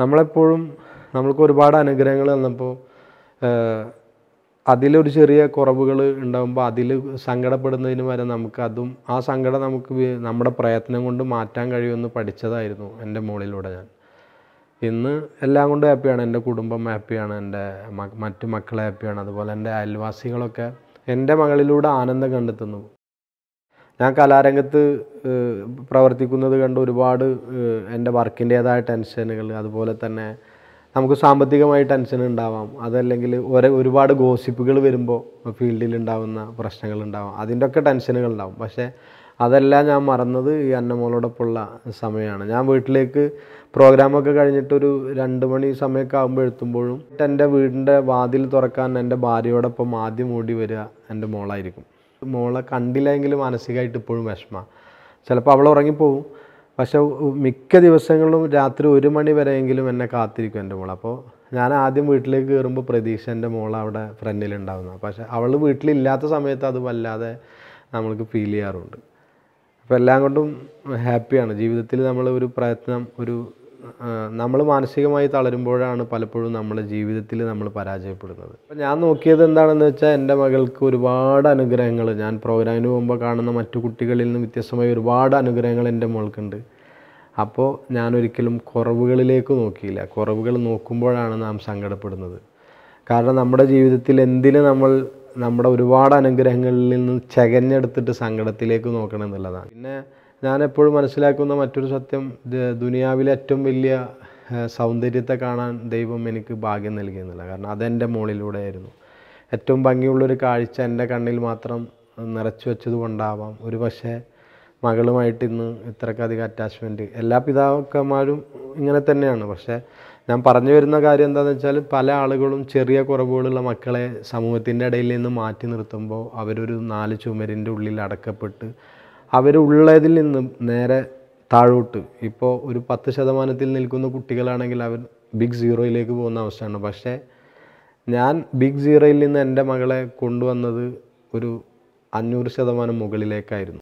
നമ്മളെപ്പോഴും നമ്മൾക്ക് ഒരുപാട് അനുഗ്രഹങ്ങൾ തന്നപ്പോൾ അതിലൊരു ചെറിയ കുറവുകൾ ഉണ്ടാകുമ്പോൾ അതിൽ സങ്കടപ്പെടുന്നതിന് വരെ നമുക്ക് അതും ആ സങ്കടം നമുക്ക് നമ്മുടെ പ്രയത്നം കൊണ്ട് മാറ്റാൻ കഴിയുമെന്ന് പഠിച്ചതായിരുന്നു എൻ്റെ മുകളിലൂടെ ഞാൻ ഇന്ന് എല്ലാം കൊണ്ടും ഹാപ്പിയാണ് എൻ്റെ കുടുംബം ഹാപ്പിയാണ് എൻ്റെ മറ്റു മക്കൾ ഹാപ്പിയാണ് അതുപോലെ എൻ്റെ അയൽവാസികളൊക്കെ എൻ്റെ മകളിലൂടെ ആനന്ദം കണ്ടെത്തുന്നു ഞാൻ കലാരംഗത്ത് പ്രവർത്തിക്കുന്നത് കണ്ട് ഒരുപാട് എൻ്റെ വർക്കിൻ്റേതായ ടെൻഷനുകൾ അതുപോലെ തന്നെ നമുക്ക് സാമ്പത്തികമായി ടെൻഷൻ ഉണ്ടാവാം അതല്ലെങ്കിൽ ഒരേ ഒരുപാട് ഗോസിപ്പുകൾ വരുമ്പോൾ ഫീൽഡിൽ ഉണ്ടാകുന്ന പ്രശ്നങ്ങൾ ഉണ്ടാവാം അതിൻ്റെ ഒക്കെ ടെൻഷനുകൾ ഉണ്ടാവും പക്ഷേ അതെല്ലാം ഞാൻ മറന്നത് ഈ അന്നമോളോടൊപ്പമുള്ള സമയമാണ് ഞാൻ വീട്ടിലേക്ക് പ്രോഗ്രാമൊക്കെ കഴിഞ്ഞിട്ടൊരു രണ്ട് മണി സമയമൊക്കെ ആകുമ്പോൾ എത്തുമ്പോഴും എൻ്റെ വീടിൻ്റെ വാതിൽ തുറക്കാൻ എൻ്റെ ഭാര്യയോടൊപ്പം ആദ്യം ഓടി വരിക എൻ്റെ മോളായിരിക്കും മോളെ എങ്കിൽ മാനസികമായിട്ട് ഇപ്പോഴും വിഷമ ചിലപ്പോൾ അവൾ ഉറങ്ങിപ്പോവും പക്ഷെ മിക്ക ദിവസങ്ങളിലും രാത്രി ഒരു മണി വരെയെങ്കിലും എന്നെ കാത്തിരിക്കും എൻ്റെ മോൾ അപ്പോൾ ഞാൻ ആദ്യം വീട്ടിലേക്ക് കയറുമ്പോൾ പ്രതീക്ഷ എൻ്റെ മോൾ അവിടെ ഫ്രണ്ടിലുണ്ടാവുന്ന പക്ഷെ അവൾ വീട്ടിലില്ലാത്ത സമയത്ത് അത് വല്ലാതെ നമ്മൾക്ക് ഫീൽ ചെയ്യാറുണ്ട് അപ്പോൾ എല്ലാം കൊണ്ടും ഹാപ്പിയാണ് ജീവിതത്തിൽ നമ്മൾ ഒരു പ്രയത്നം ഒരു നമ്മൾ മാനസികമായി തളരുമ്പോഴാണ് പലപ്പോഴും നമ്മുടെ ജീവിതത്തിൽ നമ്മൾ പരാജയപ്പെടുന്നത് അപ്പം ഞാൻ നോക്കിയത് എന്താണെന്ന് വെച്ചാൽ എൻ്റെ മകൾക്ക് ഒരുപാട് അനുഗ്രഹങ്ങൾ ഞാൻ പ്രോഗ്രാമിന് പോകുമ്പോൾ കാണുന്ന മറ്റു കുട്ടികളിൽ നിന്ന് വ്യത്യസ്തമായ ഒരുപാട് അനുഗ്രഹങ്ങൾ എൻ്റെ മോൾക്കുണ്ട് അപ്പോൾ ഞാൻ ഒരിക്കലും കുറവുകളിലേക്ക് നോക്കിയില്ല കുറവുകൾ നോക്കുമ്പോഴാണ് നാം സങ്കടപ്പെടുന്നത് കാരണം നമ്മുടെ ജീവിതത്തിൽ എന്തിന് നമ്മൾ നമ്മുടെ ഒരുപാട് അനുഗ്രഹങ്ങളിൽ നിന്ന് ചകഞ്ഞെടുത്തിട്ട് സങ്കടത്തിലേക്ക് നോക്കണം എന്നുള്ളതാണ് പിന്നെ ഞാൻ എപ്പോഴും മനസ്സിലാക്കുന്ന മറ്റൊരു സത്യം ദുനിയാവിലെ ഏറ്റവും വലിയ സൗന്ദര്യത്തെ കാണാൻ ദൈവം എനിക്ക് ഭാഗ്യം നൽകിയെന്നില്ല കാരണം അതെൻ്റെ മുകളിലൂടെ ആയിരുന്നു ഏറ്റവും ഭംഗിയുള്ളൊരു കാഴ്ച എൻ്റെ കണ്ണിൽ മാത്രം നിറച്ചു വെച്ചത് കൊണ്ടാവാം ഒരു പക്ഷേ മകളുമായിട്ട് ഇന്ന് ഇത്രക്കധികം അറ്റാച്ച്മെൻറ്റ് എല്ലാ പിതാക്കന്മാരും ഇങ്ങനെ തന്നെയാണ് പക്ഷേ ഞാൻ പറഞ്ഞു വരുന്ന കാര്യം എന്താണെന്ന് വെച്ചാൽ പല ആളുകളും ചെറിയ കുറവുകളുള്ള മക്കളെ സമൂഹത്തിൻ്റെ ഇടയിൽ നിന്ന് മാറ്റി നിർത്തുമ്പോൾ അവരൊരു നാല് ചുമരിൻ്റെ ഉള്ളിൽ അടക്കപ്പെട്ട് അവരുള്ളതിൽ നിന്ന് നേരെ താഴോട്ട് ഇപ്പോൾ ഒരു പത്ത് ശതമാനത്തിൽ നിൽക്കുന്ന കുട്ടികളാണെങ്കിൽ അവർ ബിഗ് സീറോയിലേക്ക് പോകുന്ന അവസ്ഥയാണ് പക്ഷേ ഞാൻ ബിഗ് സീറോയിൽ നിന്ന് എൻ്റെ മകളെ കൊണ്ടുവന്നത് ഒരു അഞ്ഞൂറ് ശതമാനം മുകളിലേക്കായിരുന്നു